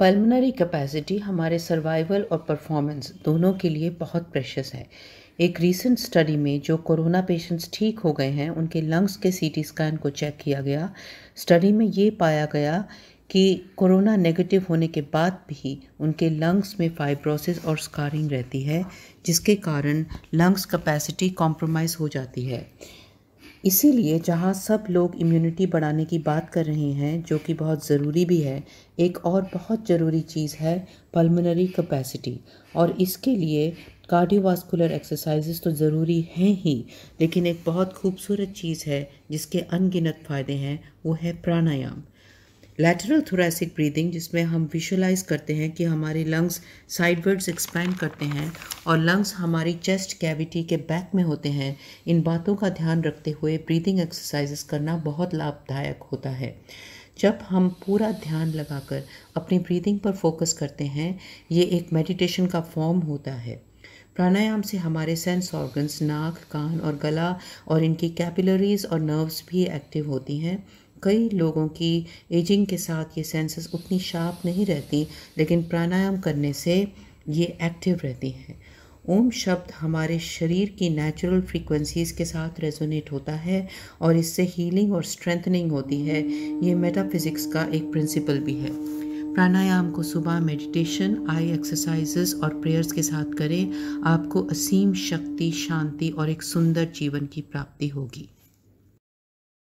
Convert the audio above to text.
pulmonary capacity हमारे survival और performance दोनों के लिए बहुत प्रेशस है एक रीसेंट स्टडी में जो कोरोना पेशेंट्स ठीक हो गए हैं उनके लंग्स के सीटी स्कैन को चेक किया गया स्टडी में ये पाया गया कि कोरोना नेगेटिव होने के बाद भी उनके लंग्स में फाइब्रोसिस और स्कारिंग रहती है जिसके कारण लंग्स कैपेसिटी कॉम्प्रोमाइज़ हो जाती है इसीलिए जहाँ सब लोग इम्यूनिटी बढ़ाने की बात कर रहे हैं जो कि बहुत ज़रूरी भी है एक और बहुत ज़रूरी चीज़ है पल्मोनरी कैपेसिटी और इसके लिए कार्डियोवास्कुलर एक्सरसाइजेस तो ज़रूरी हैं ही लेकिन एक बहुत खूबसूरत चीज़ है जिसके अनगिनत फ़ायदे हैं वो है प्राणायाम लैटरल थोरेसिक ब्रीदिंग जिसमें हम विजुलाइज करते हैं कि हमारे लंग्स साइडवर्ड्स एक्सपैंड करते हैं और लंग्स हमारी चेस्ट कैविटी के बैक में होते हैं इन बातों का ध्यान रखते हुए ब्रीदिंग एक्सरसाइजेस करना बहुत लाभदायक होता है जब हम पूरा ध्यान लगाकर अपनी ब्रीदिंग पर फोकस करते हैं ये एक मेडिटेशन का फॉर्म होता है प्राणायाम से हमारे सेंस ऑर्गन्स नाक कान और गला और इनकी कैपिलरीज और नर्व्स भी एक्टिव होती हैं कई लोगों की एजिंग के साथ ये सेंसेस उतनी शार्प नहीं रहती लेकिन प्राणायाम करने से ये एक्टिव रहती हैं ओम शब्द हमारे शरीर की नेचुरल फ्रीक्वेंसीज़ के साथ रेजोनेट होता है और इससे हीलिंग और स्ट्रेंथनिंग होती है ये मेटाफिज़िक्स का एक प्रिंसिपल भी है प्राणायाम को सुबह मेडिटेशन आई एक्सरसाइजेस और प्रेयर्स के साथ करें आपको असीम शक्ति शांति और एक सुंदर जीवन की प्राप्ति होगी